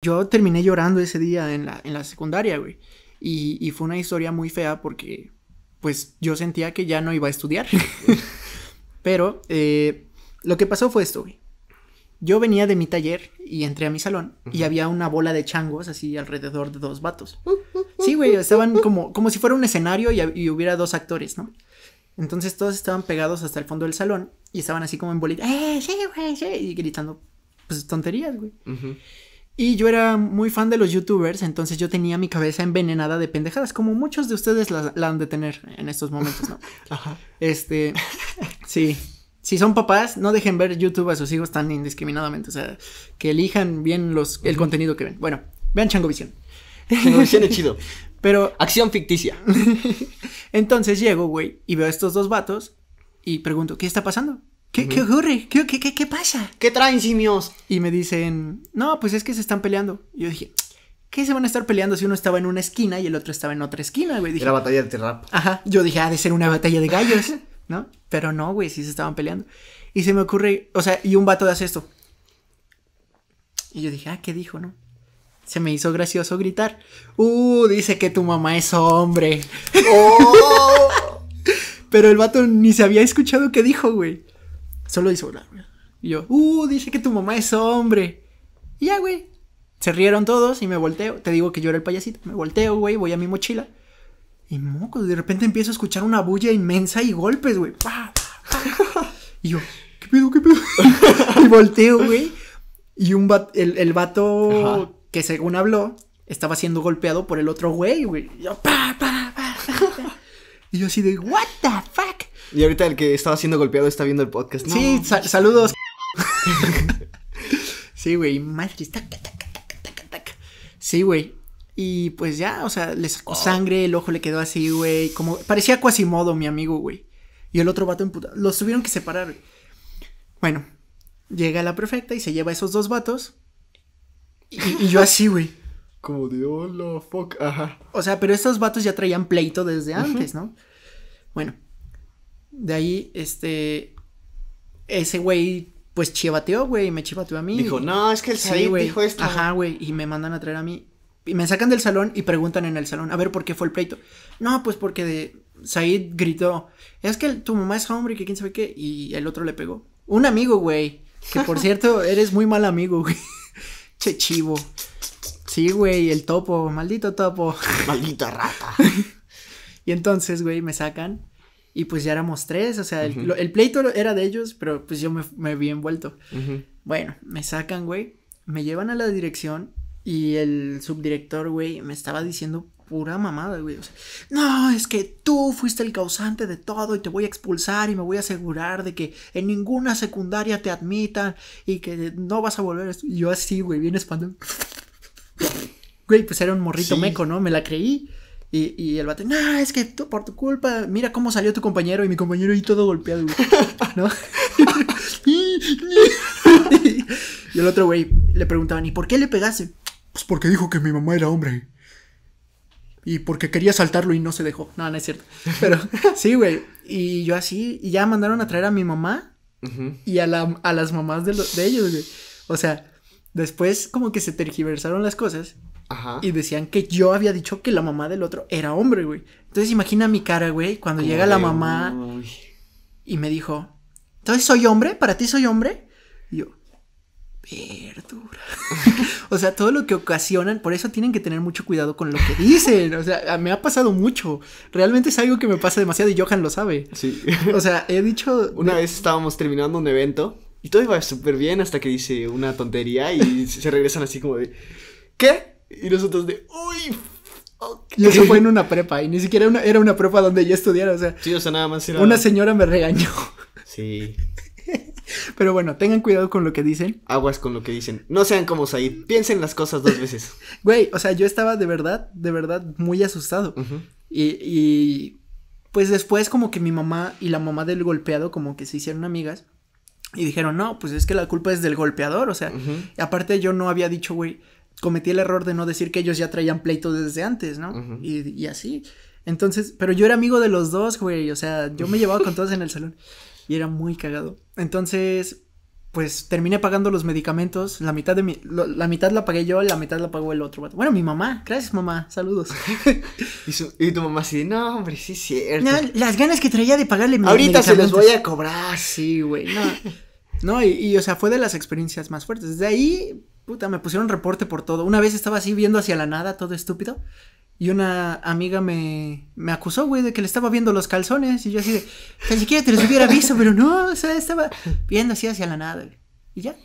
Yo terminé llorando ese día en la, en la secundaria, güey. Y, y, fue una historia muy fea porque, pues, yo sentía que ya no iba a estudiar. Pero eh, lo que pasó fue esto, güey. Yo venía de mi taller y entré a mi salón y había una bola de changos así alrededor de dos vatos. Uh, uh, uh, sí, güey, estaban como, como si fuera un escenario y, hubiera dos actores, ¿no? Entonces todos estaban pegados hasta el fondo del salón y estaban así como en bolita. ¡Eh, sí, güey, sí! Y gritando, pues, tonterías, güey. Y yo era muy fan de los youtubers, entonces yo tenía mi cabeza envenenada de pendejadas, como muchos de ustedes la, han de tener en estos momentos, ¿no? Ajá. Este, sí. Si son papás, no dejen ver YouTube a sus hijos tan indiscriminadamente, o sea, que elijan bien los, el contenido que ven. Bueno, vean Changovisión. Changovisión es chido. Pero... Acción ficticia. entonces llego, güey, y veo a estos dos vatos y pregunto, ¿qué está pasando? ¿Qué, ocurre? ¿Qué, pasa? ¿Qué traen simios? Y me dicen, no, pues es que se están peleando. yo dije, ¿qué se van a estar peleando si uno estaba en una esquina y el otro estaba en otra esquina, güey? Era batalla de terrap. Ajá, yo dije, ha de ser una batalla de gallos, ¿no? Pero no, güey, sí se estaban peleando. Y se me ocurre, o sea, y un vato hace esto. Y yo dije, ah, ¿qué dijo, no? Se me hizo gracioso gritar. Uh, dice que tu mamá es hombre. ¡Oh! Pero el vato ni se había escuchado qué dijo, güey. Solo dice la. Y yo, uh, dice que tu mamá es hombre. Y ya, güey. Se rieron todos y me volteo. Te digo que yo era el payasito. Me volteo, güey, voy a mi mochila. Y moco, de repente empiezo a escuchar una bulla inmensa y golpes, güey. Y yo, ¿qué pedo, qué pedo? y volteo, güey. Y un el, el, vato que según habló, estaba siendo golpeado por el otro güey, güey. yo, pa, pa, pa, y yo así de, ¿what the fuck? Y ahorita el que estaba siendo golpeado está viendo el podcast. No. Sí, saludos. sí, güey, madre, está... Sí, güey. Y pues ya, o sea, le sacó oh. sangre, el ojo le quedó así, güey. Como parecía Quasimodo, mi amigo, güey. Y el otro vato en puta... Los tuvieron que separar, Bueno, llega la perfecta y se lleva esos dos vatos. Y, yo así, güey. Como de hola, fuck, ajá. O sea, pero esos vatos ya traían pleito desde antes, ¿no? Bueno, de ahí, este, ese güey, pues chivateó, güey, me chivateó a mí. Dijo, no, es que el Said dijo esto. Ajá, güey, y me mandan a traer a mí. Y me sacan del salón y preguntan en el salón, a ver, ¿por qué fue el pleito? No, pues porque de... Said gritó, es que tu mamá es hombre, que quién sabe qué, y el otro le pegó. Un amigo, güey, que por cierto, eres muy mal amigo, güey. Che chivo. Sí, güey, el topo, maldito topo. Maldita rata. y entonces, güey, me sacan y pues ya éramos tres, o sea, el, pleito era de ellos, pero pues yo me, me vi envuelto. Bueno, me sacan, güey, me llevan a la dirección y el subdirector, güey, me estaba diciendo pura mamada, güey. no, es que tú fuiste el causante de todo y te voy a expulsar y me voy a asegurar de que en ninguna secundaria te admitan y que no vas a volver. y yo así, güey, bien espantado. güey, pues era un morrito meco, ¿no? Me la creí. Y, y el bate no, es que por tu culpa, mira cómo salió tu compañero y mi compañero y todo golpeado, ¿No? y el otro güey le preguntaban, ¿y por qué le pegaste? Pues porque dijo que mi mamá era hombre. Y porque quería saltarlo y no se dejó. No, no es cierto. Pero sí, güey. Y yo así, y ya mandaron a traer a mi mamá y a, la, las mamás de, de ellos, güey. O sea, Después como que se tergiversaron las cosas. Ajá. Y decían que yo había dicho que la mamá del otro era hombre, güey. Entonces imagina mi cara, güey, cuando llega la mamá y me dijo, entonces soy hombre, para ti soy hombre. Y yo, verdura. o sea, todo lo que ocasionan, por eso tienen que tener mucho cuidado con lo que dicen. O sea, me ha pasado mucho. Realmente es algo que me pasa demasiado y Johan lo sabe. Sí. o sea, he dicho. Una vez estábamos terminando un evento y todo iba súper bien hasta que dice una tontería y se regresan así como de, ¿qué? Y nosotros de, uy, Okay. Y eso fue en una prepa, y ni siquiera era una prepa donde yo estudiara, o sea. Sí, o sea, nada más era... Una señora me regañó. Sí. Pero bueno, tengan cuidado con lo que dicen. Aguas con lo que dicen. No sean como Said, piensen las cosas dos veces. Güey, o sea, yo estaba de verdad, de verdad muy asustado. y, y pues después como que mi mamá y la mamá del golpeado como que se hicieron amigas. Y dijeron, no, pues es que la culpa es del golpeador, o sea, aparte yo no había dicho, güey, cometí el error de no decir que ellos ya traían pleito desde antes, ¿no? y, y, así. Entonces, pero yo era amigo de los dos, güey, o sea, yo me llevaba con todos en el salón y era muy cagado. Entonces, pues terminé pagando los medicamentos, la mitad de mi, la mitad la pagué yo, la mitad la pagó el otro. Bueno, mi mamá, gracias mamá, saludos. y, tu mamá sí no, hombre, sí es cierto. las ganas que traía de pagarle Ahorita se los voy a cobrar, sí, güey. No, no y, y, o sea, fue de las experiencias más fuertes. Desde ahí, puta, me pusieron reporte por todo. Una vez estaba así viendo hacia la nada, todo estúpido, y una amiga me, me acusó, güey, de que le estaba viendo los calzones. Y yo así de, ni siquiera te los hubiera visto, pero no, o sea, estaba viendo así hacia la nada. Y ya,